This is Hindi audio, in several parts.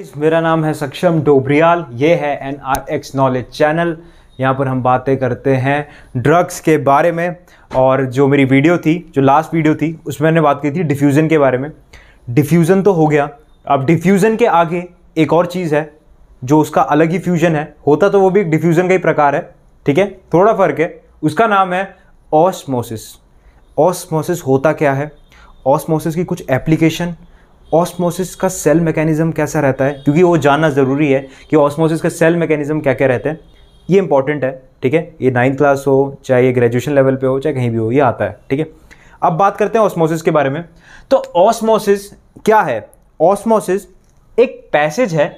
इस मेरा नाम है सक्षम डोबरियाल ये है N R X knowledge channel यहाँ पर हम बातें करते हैं ड्रग्स के बारे में और जो मेरी वीडियो थी जो लास्ट वीडियो थी उसमें मैंने बात की थी डिफ्यूज़न के बारे में डिफ्यूज़न तो हो गया अब डिफ्यूज़न के आगे एक और चीज़ है जो उसका अलग ही फ्यूज़न है होता तो वो भी एक डिफ्यूज़न का ही प्रकार है ठीक है थोड़ा फ़र्क है उसका नाम है ऑस्मोसिस ऑस्मोसिस होता क्या है ऑस्मोसिस की कुछ एप्लीकेशन ऑस्मोसिस का सेल मैकेनिज्म कैसा रहता है क्योंकि वो जानना ज़रूरी है कि ऑस्मोसिस का सेल मैकेनिज्म क्या क्या रहते हैं ये इंपॉर्टेंट है ठीक है ये नाइन्थ क्लास हो चाहे ये ग्रेजुएशन लेवल पे हो चाहे कहीं भी हो ये आता है ठीक है अब बात करते हैं ऑस्मोसिस के बारे में तो ऑस्मोसिस क्या है ऑस्मोसिस एक पैसेज है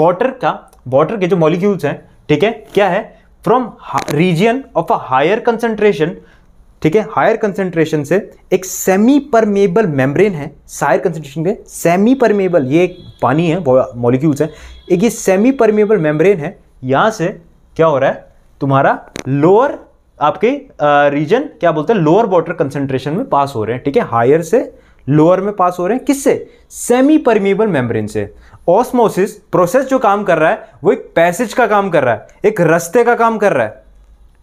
वाटर का वाटर के जो मॉलिक्यूल्स हैं ठीक है क्या है from region of a higher concentration ठीक है हायर कंसेंट्रेशन से एक सेमी परमेबल मेम्ब्रेन है हायर कंसेंट्रेशन के सेमी परमेबल ये पानी है मॉलिक्यूल्स है एक ये सेमी परमेबल मेम्ब्रेन है यहाँ से क्या हो रहा है तुम्हारा लोअर आपके रीजन क्या बोलते हैं लोअर वाटर कंसेंट्रेशन में पास हो रहे हैं ठीक है हायर से लोअर में पास हो रहे हैं किससे सेमी परमेबल मेम्ब्रेन से ऑस्मोसिस प्रोसेस जो काम कर रहा है वो एक पैसेज का काम कर रहा है एक रस्ते का काम कर रहा है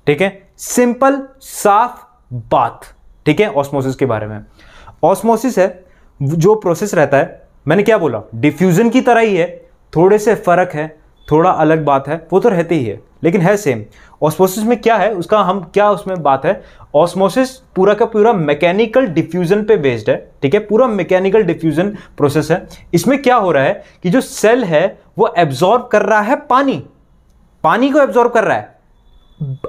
ठीक है सिंपल साफ बात ठीक है ऑस्मोसिस के बारे में ऑस्मोसिस है जो प्रोसेस रहता है मैंने क्या बोला डिफ्यूजन की तरह ही है थोड़े से फर्क है थोड़ा अलग बात है वो तो रहती ही है लेकिन है सेम ऑस्मोसिस में क्या है उसका हम क्या उसमें बात है ऑस्मोसिस पूरा का पूरा मैकेनिकल डिफ्यूजन पे बेस्ड है ठीक है पूरा मैकेनिकल डिफ्यूजन प्रोसेस है इसमें क्या हो रहा है कि जो सेल है वो एब्जॉर्ब कर रहा है पानी पानी को एब्जॉर्ब कर रहा है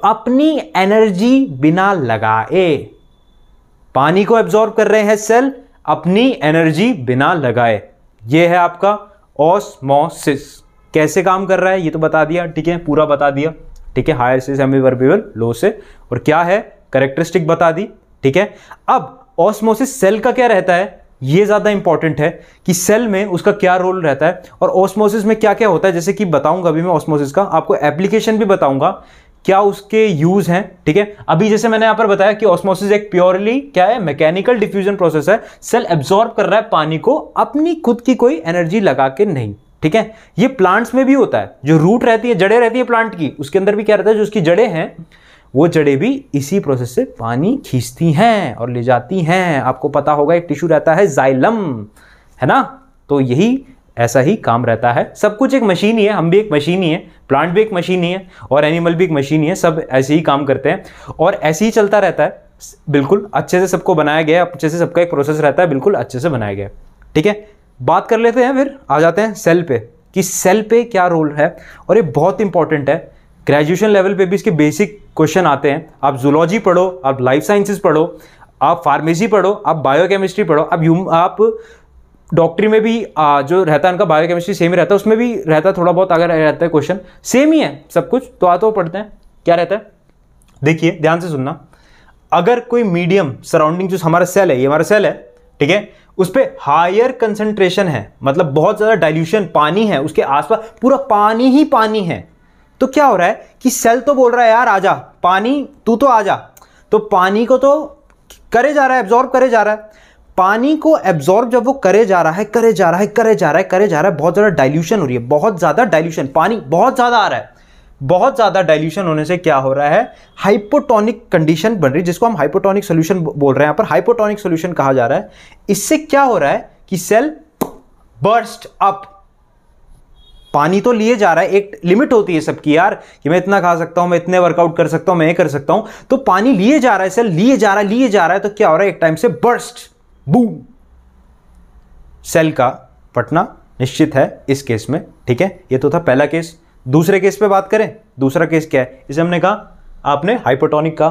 अपनी एनर्जी बिना लगाए पानी को एब्जॉर्ब कर रहे हैं सेल अपनी एनर्जी बिना लगाए यह है आपका ऑस्मोसिस कैसे काम कर रहा है ये तो बता दिया ठीक है पूरा बता दिया ठीक है हायर से सेमीवर्बिबल लो से और क्या है करेक्टरिस्टिक बता दी ठीक है अब ऑस्मोसिस सेल का क्या रहता है ये ज़्यादा इंपॉर्टेंट है कि सेल में उसका क्या रोल रहता है और ऑस्मोसिस में क्या क्या होता है जैसे कि बताऊंगा अभी मैं ऑस्मोसिस का आपको एप्लीकेशन भी बताऊंगा क्या उसके यूज हैं ठीक है अभी जैसे मैंने यहाँ पर बताया कि ऑस्मोसिस एक प्योरली क्या है मैकेनिकल डिफ्यूजन प्रोसेस है सेल एब्जॉर्ब कर रहा है पानी को अपनी खुद की कोई एनर्जी लगा के नहीं ठीक है ये प्लांट्स में भी होता है जो रूट रहती है जड़ें रहती है प्लांट की उसके अंदर भी क्या रहता है जो उसकी जड़ें हैं वो जड़े भी इसी प्रोसेस से पानी खींचती हैं और ले जाती हैं आपको पता होगा एक टिश्यू रहता है जाइलम है ना तो यही ऐसा ही काम रहता है सब कुछ एक मशीन ही है हम भी एक मशीन ही है प्लांट भी एक मशीन ही है और एनिमल भी एक मशीन ही है सब ऐसे ही काम करते हैं और ऐसे ही चलता रहता है बिल्कुल अच्छे से सबको बनाया गया अच्छे से सबका एक प्रोसेस रहता है बिल्कुल अच्छे से बनाया गया ठीक है बात कर लेते हैं फिर आ जाते हैं सेल पे कि सेल पे क्या रोल है और ये बहुत इंपॉर्टेंट है ग्रेजुएशन लेवल पे भी इसके बेसिक क्वेश्चन आते हैं आप जूलॉजी पढ़ो आप लाइफ साइंसेज पढ़ो आप फार्मेसी पढ़ो आप बायोकेमिस्ट्री पढ़ो आप आप डॉक्टरी में भी आ, जो रहता है उनका बायोकेमिस्ट्री सेम ही रहता है उसमें भी रहता है थोड़ा बहुत अगर रहता है क्वेश्चन सेम ही है सब कुछ तो आते हो पढ़ते हैं क्या रहता है देखिए ध्यान से सुनना अगर कोई मीडियम सराउंडिंग जो हमारा सेल है ये हमारा सेल है ठीक है उस पर हायर कंसनट्रेशन है मतलब बहुत ज़्यादा डाइल्यूशन पानी है उसके आसपास पूरा पानी ही पानी है तो क्या हो रहा है कि सेल तो बोल रहा है यार आजा पानी तू तो आजा तो पानी को तो करे जा रहा है एब्जॉर्ब करे जा रहा है पानी को एब्जॉर्ब जब वो करे जा रहा है करे जा रहा है करे जा रहा है करे जा रहा है बहुत ज़्यादा डाइल्यूशन हो रही है बहुत ज़्यादा डाइल्यूशन पानी बहुत ज़्यादा आ रहा है बहुत ज़्यादा डाइल्यूशन होने से क्या हो रहा है हाइपोटोनिक कंडीशन बन रही है जिसको हम हाइपोटोनिक सोल्यूशन बोल रहे हैं यहाँ पर हाइपोटोनिक सोल्यूशन कहा जा रहा है इससे क्या हो रहा है कि सेल बर्स्ट अप पानी तो लिए जा रहा है एक लिमिट होती है सबकी यार कि मैं इतना खा सकता हूं मैं इतने वर्कआउट कर सकता हूं मैं ये कर सकता हूं तो पानी लिए जा रहा है सेल लिए जा रहा है लिए जा रहा है तो क्या हो रहा है एक टाइम से बर्स्ट बू सेल का फटना निश्चित है इस केस में ठीक है ये तो था पहला केस दूसरे केस पे बात करें दूसरा केस क्या है इसे हमने कहा आपने हाइपोटोनिक का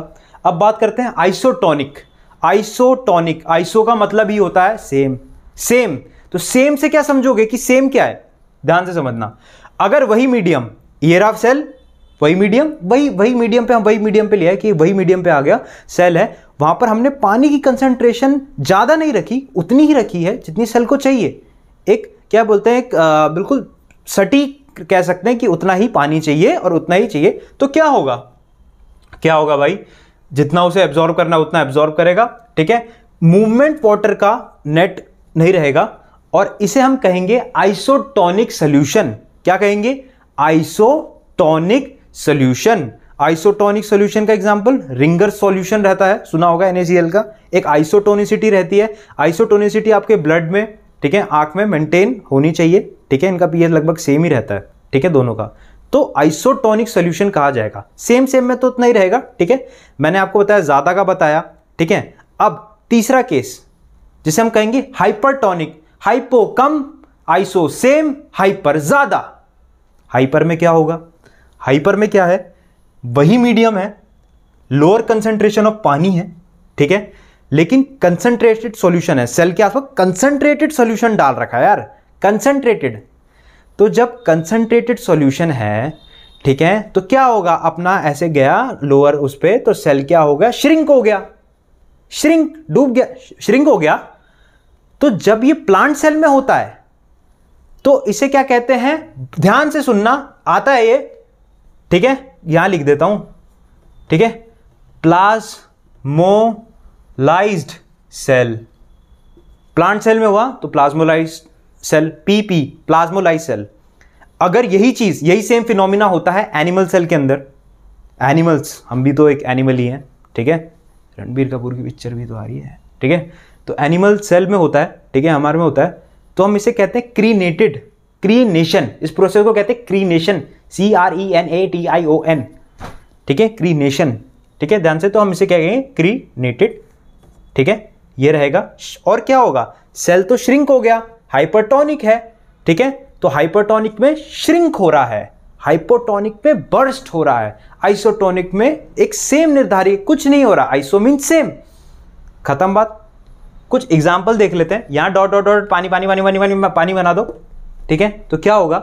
अब बात करते हैं आइसोटोनिक आइसोटोनिक आइसो का मतलब ही होता है सेम सेम तो सेम से क्या समझोगे कि सेम क्या है ध्यान से समझना अगर वही मीडियम ईयर ऑफ सेल वही मीडियम वही वही मीडियम पे हम वही मीडियम पे लिया है कि वही मीडियम पे आ गया सेल है वहाँ पर हमने पानी की कंसनट्रेशन ज़्यादा नहीं रखी उतनी ही रखी है जितनी सेल को चाहिए एक क्या बोलते हैं बिल्कुल सटीक कह सकते हैं कि उतना ही पानी चाहिए और उतना ही चाहिए तो क्या होगा क्या होगा भाई जितना उसे एब्जॉर्व करना उतना एब्जॉर्व करेगा ठीक है मूवमेंट वाटर का नेट नहीं रहेगा और इसे हम कहेंगे आइसोटोनिक सोल्यूशन क्या कहेंगे आइसोटोनिक सोल्यूशन आइसोटोनिक सॉल्यूशन का एग्जांपल रिंगर सॉल्यूशन रहता है सुना होगा एनएसीएल का एक आइसोटोनिसिटी रहती है आइसोटोनिसिटी आपके ब्लड में ठीक है आंख में मेंटेन होनी चाहिए ठीक है इनका पीएच लगभग सेम ही रहता है ठीक है दोनों का तो आइसोटोनिक सोल्यूशन कहा जाएगा सेम सेम में तो उतना ही रहेगा ठीक है मैंने आपको बताया ज़्यादा का बताया ठीक है अब तीसरा केस जिसे हम कहेंगे हाइपरटोनिक हाइपो कम आइसो सेम हाइपर ज़्यादा हाइपर में क्या होगा हाइपर में क्या है वही मीडियम है लोअर कंसेंट्रेशन ऑफ पानी है ठीक है लेकिन कंसेंट्रेटेड सॉल्यूशन है सेल के आसपास कंसेंट्रेटेड सॉल्यूशन डाल रखा है यार कंसेंट्रेटेड तो जब कंसेंट्रेटेड सॉल्यूशन है ठीक है तो क्या होगा अपना ऐसे गया लोअर उस पर तो सेल क्या हो गया श्रिंक हो गया श्रिंक डूब गया श्रिंक हो गया तो जब ये प्लांट सेल में होता है तो इसे क्या कहते हैं ध्यान से सुनना आता है ये ठीक है यहां लिख देता हूं ठीक है प्लाज्मोलाइज्ड सेल प्लांट सेल में हुआ तो प्लाज्मोलाइज सेल पीपी प्लाज्मोलाइज सेल अगर यही चीज़ यही सेम फिनोमिना होता है एनिमल सेल के अंदर एनिमल्स हम भी तो एक एनिमल ही हैं ठीक है रणबीर कपूर की पिक्चर भी तो आ रही है ठीक है तो एनिमल सेल में होता है ठीक है हमारे में होता है तो हम इसे कहते हैं क्रीनेटेड क्रीनेशन इस प्रोसेस को कहते हैं crenation C R E N A T I O N ठीक है क्रीनेशन ठीक है ध्यान से तो हम इसे क्या कहेंगे क्रीनेटेड ठीक है ये रहेगा और क्या होगा सेल तो श्रिंक हो गया हाइपरटोनिक है ठीक है तो हाइपरटोनिक में श्रिंक हो रहा है हाइपोटोनिक में बर्स्ट हो रहा है आइसोटोनिक में एक सेम निर्धारित कुछ नहीं हो रहा आइसो मीन सेम खत्म बात कुछ एग्जाम्पल देख लेते हैं यहां डॉट डॉट डॉट पानी पानी पानी पानी पानी पानी बना दो ठीक है तो क्या होगा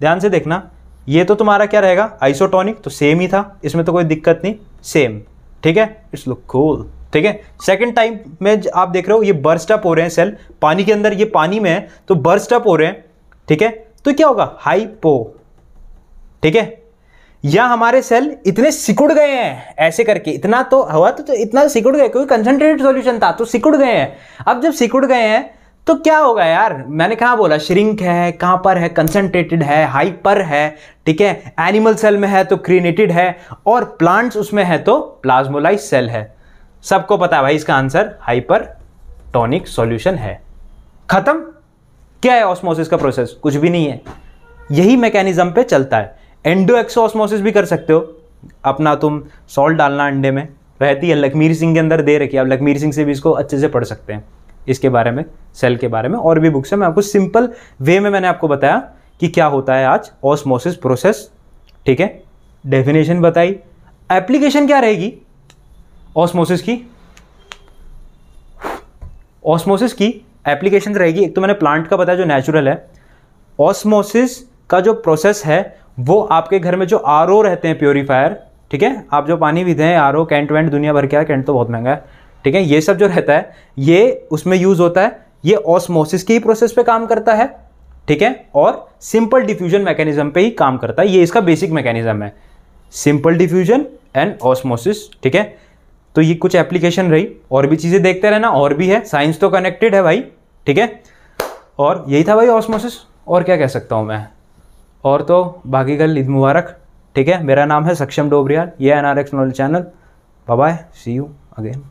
ध्यान से देखना ये तो तुम्हारा क्या रहेगा आइसोटोनिक तो सेम ही था इसमें तो कोई दिक्कत नहीं सेम ठीक है इट्स लुक कूल ठीक है सेकेंड टाइम में आप देख रहे हो ये बर्स्ट अप हो रहे हैं सेल पानी के अंदर ये पानी में है तो बर्स्ट अप हो रहे हैं ठीक है तो क्या होगा हाइपो ठीक है या हमारे सेल इतने सिकुड़ गए हैं ऐसे करके इतना तो हवा तो, तो इतना सिकुड़ गए क्योंकि कंसनट्रेटेड सॉल्यूशन था तो सिकुड़ गए हैं अब जब सिकुड़ गए हैं तो क्या होगा यार मैंने कहाँ बोला श्रिंक है कहाँ पर है कंसनट्रेटेड है हाइपर है ठीक है एनिमल सेल में है तो क्रिनेटेड है और प्लांट्स उसमें है तो प्लाज्मोलाइज सेल है सबको पता है भाई इसका आंसर हाइपर टॉनिक सोल्यूशन है खत्म क्या है ऑस्मोसिस का प्रोसेस कुछ भी नहीं है यही मैकेनिज्म पे चलता है एंडो एक्सो ऑस्मोसिस भी कर सकते हो अपना तुम सॉल्ट डालना अंडे में रहती है लखमीर सिंह के अंदर दे रखी है आप लखमीर सिंह से भी इसको अच्छे से पढ़ सकते हैं इसके बारे में सेल के बारे में और भी बुक्स है मैं आपको सिंपल वे में मैंने आपको बताया कि क्या होता है आज ऑस्मोसिस प्रोसेस ठीक है डेफिनेशन बताई एप्लीकेशन क्या रहेगी ऑस्मोसिस की ऑस्मोसिस की एप्लीकेशन रहेगी एक तो मैंने प्लांट का बताया जो नेचुरल है ऑस्मोसिस का जो प्रोसेस है वो आपके घर में जो आर रहते हैं प्योरीफायर ठीक है आप जो पानी भी दें आर ओ कैंट वेंट दुनिया भर के कैंट तो बहुत महंगा है ठीक है ये सब जो रहता है ये उसमें यूज़ होता है ये ऑस्मोसिस के ही प्रोसेस पे काम करता है ठीक है और सिंपल डिफ्यूजन मैकेनिज्म पे ही काम करता है ये इसका बेसिक मैकेनिज्म है सिंपल डिफ्यूजन एंड ऑस्मोसिस ठीक है तो ये कुछ एप्लीकेशन रही और भी चीज़ें देखते रहना और भी है साइंस तो कनेक्टेड है भाई ठीक है और यही था भाई ऑस्मोसिस और क्या कह सकता हूँ मैं और तो बाकी कल ईद मुबारक ठीक है मेरा नाम है सक्षम डोबरियाल ये N R X knowledge channel bye see you again